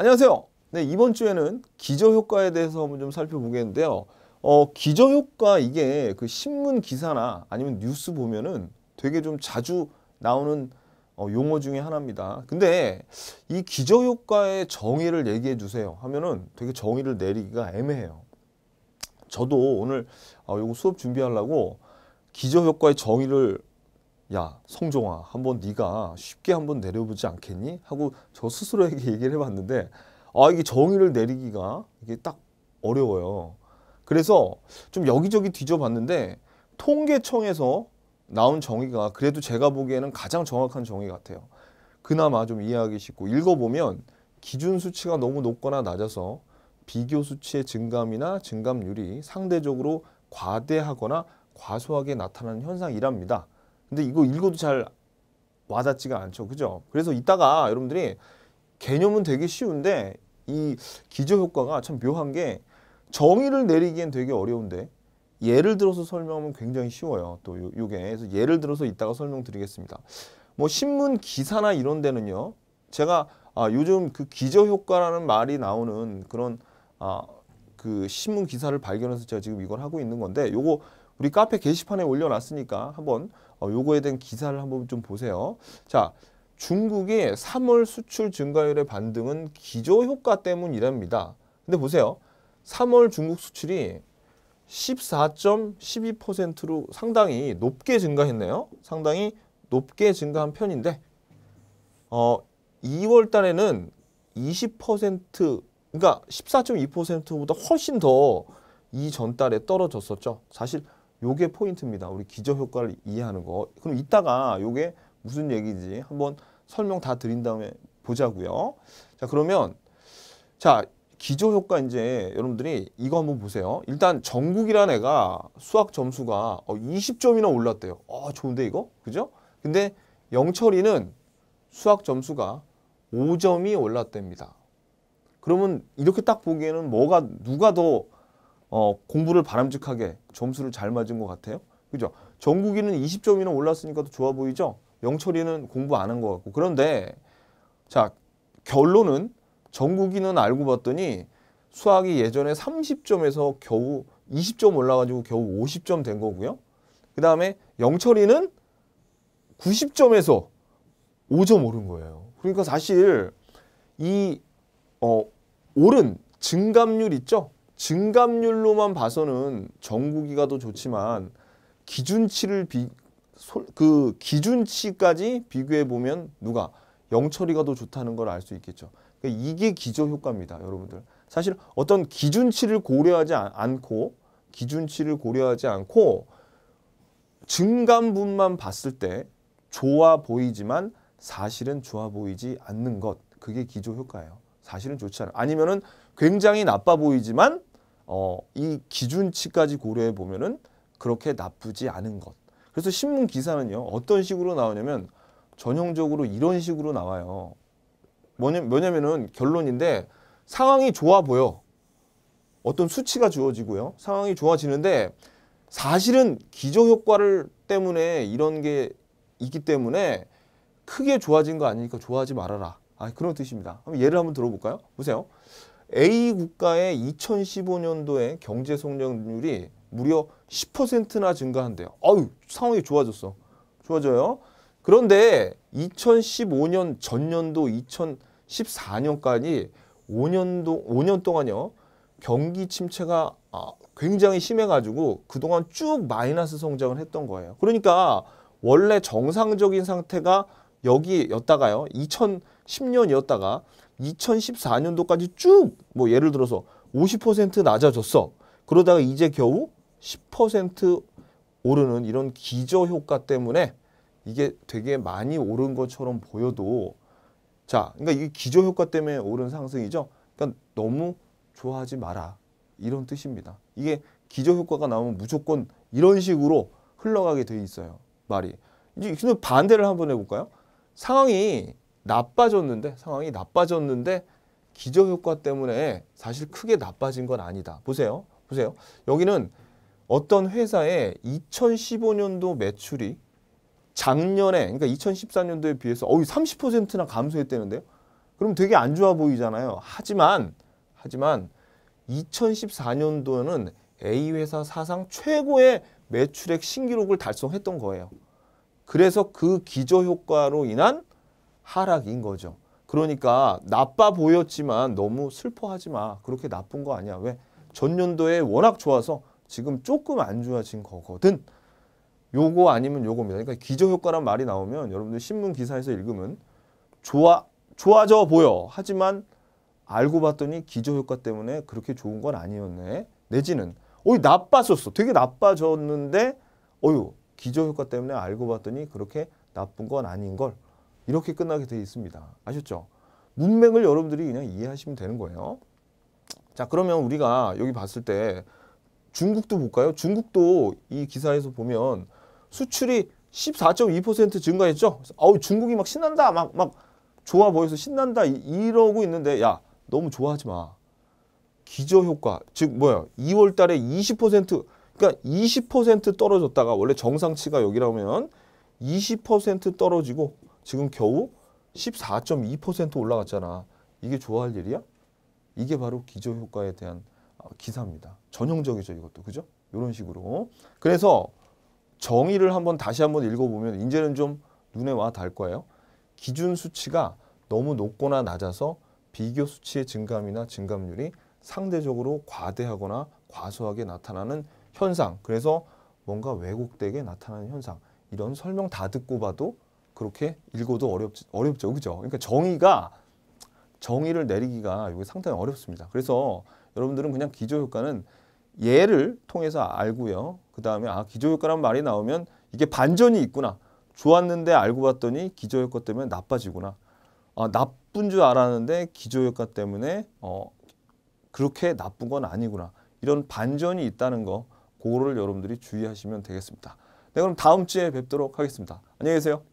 안녕하세요. 네, 이번 주에는 기저효과에 대해서 한번 좀 살펴보겠는데요. 어, 기저효과 이게 그 신문 기사나 아니면 뉴스 보면은 되게 좀 자주 나오는 어, 용어 중에 하나입니다. 근데 이 기저효과의 정의를 얘기해 주세요 하면은 되게 정의를 내리기가 애매해요. 저도 오늘 어, 요거 수업 준비하려고 기저효과의 정의를 야 성종아 한번 네가 쉽게 한번 내려보지 않겠니? 하고 저 스스로에게 얘기를 해봤는데 아 이게 정의를 내리기가 이게 딱 어려워요. 그래서 좀 여기저기 뒤져봤는데 통계청에서 나온 정의가 그래도 제가 보기에는 가장 정확한 정의 같아요. 그나마 좀 이해하기 쉽고 읽어보면 기준 수치가 너무 높거나 낮아서 비교 수치의 증감이나 증감률이 상대적으로 과대하거나 과소하게 나타나는 현상이랍니다. 근데 이거 읽어도 잘 와닿지가 않죠. 그죠? 그래서 이따가 여러분들이 개념은 되게 쉬운데 이 기저 효과가 참 묘한 게 정의를 내리기엔 되게 어려운데 예를 들어서 설명하면 굉장히 쉬워요. 또 요, 게 그래서 예를 들어서 이따가 설명드리겠습니다. 뭐 신문 기사나 이런 데는요. 제가 아, 요즘 그 기저 효과라는 말이 나오는 그런 아, 그 신문 기사를 발견해서 제가 지금 이걸 하고 있는 건데 요거 우리 카페 게시판에 올려놨으니까 한번 어, 요거에 대한 기사를 한번 좀 보세요. 자, 중국의 3월 수출 증가율의 반등은 기저 효과 때문이랍니다. 근데 보세요. 3월 중국 수출이 14.12%로 상당히 높게 증가했네요. 상당히 높게 증가한 편인데 어 2월 달에는 20% 그러니까 14.2%보다 훨씬 더 이전 달에 떨어졌었죠. 사실 요게 포인트입니다. 우리 기저 효과를 이해하는 거. 그럼 이따가 요게 무슨 얘기인지 한번 설명 다 드린 다음에 보자고요. 자, 그러면 자, 기저 효과 이제 여러분들이 이거 한번 보세요. 일단 전국이라는 애가 수학 점수가 20점이나 어, 올랐대요. 아, 좋은데 이거? 그죠? 근데 영철이는 수학 점수가 5점이 올랐답니다. 그러면 이렇게 딱 보기에는 뭐가 누가 더 어, 공부를 바람직하게 점수를 잘 맞은 것 같아요. 그죠? 정국이는 20점이나 올랐으니까 더 좋아 보이죠? 영철이는 공부 안 한 것 같고. 그런데 자 결론은 정국이는 알고 봤더니 수학이 예전에 30점에서 겨우 20점 올라가지고 겨우 50점 된 거고요. 그 다음에 영철이는 90점에서 5점 오른 거예요. 그러니까 사실 이 어, 오른 증감률 있죠? 증감률로만 봐서는 전국이가더 좋지만 기준치를 비, 솔, 그 기준치까지 비교해 보면 누가 영철이가 더 좋다는 걸 알 수 있겠죠. 그러니까 이게 기저 효과입니다, 여러분들. 사실 어떤 기준치를 고려하지 않고 기준치를 고려하지 않고 증감분만 봤을 때 좋아 보이지만 사실은 좋아 보이지 않는 것 그게 기조 효과예요. 사실은 좋지 않아. 아니면은 굉장히 나빠 보이지만 어, 이 기준치까지 고려해 보면은 그렇게 나쁘지 않은 것. 그래서 신문 기사는요 어떤 식으로 나오냐면 전형적으로 이런 식으로 나와요. 뭐냐, 뭐냐면은 결론인데 상황이 좋아 보여. 어떤 수치가 주어지고요. 상황이 좋아지는데 사실은 기저효과를 때문에 이런 게 있기 때문에 크게 좋아진 거 아니니까 좋아하지 말아라. 아, 그런 뜻입니다. 그럼 예를 한번 들어볼까요? 보세요. A 국가의 2015년도에 경제 성장률이 무려 10%나 증가한대요. 아유, 상황이 좋아졌어. 좋아져요. 그런데 2015년 전년도 2014년까지 5년도 5년 동안요. 경기 침체가 아, 굉장히 심해가지고 그동안 쭉 마이너스 성장을 했던 거예요. 그러니까 원래 정상적인 상태가 여기였다가요. 2000 10년이었다가 2014년도까지 쭉 뭐 예를 들어서 50% 낮아졌어. 그러다가 이제 겨우 10% 오르는 이런 기저 효과 때문에 이게 되게 많이 오른 것처럼 보여도 자, 그러니까 이 기저 효과 때문에 오른 상승이죠. 그러니까 너무 좋아하지 마라. 이런 뜻입니다. 이게 기저 효과가 나오면 무조건 이런 식으로 흘러가게 돼 있어요. 말이. 이제 반대를 한번 해 볼까요? 상황이 나빠졌는데 상황이 나빠졌는데 기저효과 때문에 사실 크게 나빠진 건 아니다. 보세요. 보세요. 여기는 어떤 회사의 2015년도 매출이 작년에 그러니까 2014년도에 비해서 어우 30%나 감소했다는데요. 그럼 되게 안 좋아 보이잖아요. 하지만 하지만 2014년도는 A 회사 사상 최고의 매출액 신기록을 달성했던 거예요. 그래서 그 기저효과로 인한 하락인 거죠. 그러니까 나빠 보였지만 너무 슬퍼하지 마. 그렇게 나쁜 거 아니야. 왜? 전년도에 워낙 좋아서 지금 조금 안 좋아진 거거든. 요거 아니면 요겁니다. 그러니까 기저효과란 말이 나오면 여러분들 신문 기사에서 읽으면 좋아, 좋아져 보여. 하지만 알고 봤더니 기저효과 때문에 그렇게 좋은 건 아니었네. 내지는 어이 나빠졌어 되게 나빠졌는데 어유 기저효과 때문에 알고 봤더니 그렇게 나쁜 건 아닌 걸 이렇게 끝나게 되어 있습니다. 아셨죠? 문맥을 여러분들이 그냥 이해하시면 되는 거예요. 자 그러면 우리가 여기 봤을 때 중국도 볼까요? 중국도 이 기사에서 보면 수출이 14.2% 증가했죠? 아우 중국이 막 신난다 막 막 좋아 보여서 신난다 이, 러고 있는데 야 너무 좋아하지 마. 기저효과 즉 뭐야 2월 달에 20% 그러니까 20% 떨어졌다가 원래 정상치가 여기라면 20% 떨어지고 지금 겨우 14.2% 올라갔잖아. 이게 좋아할 일이야? 이게 바로 기저효과에 대한 어, 기사입니다. 전형적이죠, 이것도. 그죠? 이런 식으로. 그래서 정의를 한번 다시 한번 읽어보면 이제는 좀 눈에 와 닿을 거예요. 기준 수치가 너무 높거나 낮아서 비교 수치의 증감이나 증감률이 상대적으로 과대하거나 과소하게 나타나는 현상. 그래서 뭔가 왜곡되게 나타나는 현상. 이런 설명 다 듣고 봐도 그렇게 읽어도 어렵지, 어렵죠. 그죠? 그러니까 정의가 정의를 내리기가 이게 상당히 어렵습니다. 그래서 여러분들은 그냥 기조효과는 예를 통해서 알고요. 그 다음에 아기조효과란 말이 나오면 이게 반전이 있구나. 좋았는데 알고 봤더니 기조효과 때문에 나빠지구나. 아 나쁜 줄 알았는데 기조효과 때문에 어 그렇게 나쁜 건 아니구나. 이런 반전이 있다는 거 그거를 여러분들이 주의하시면 되겠습니다. 네 그럼 다음 주에 뵙도록 하겠습니다. 안녕히 계세요.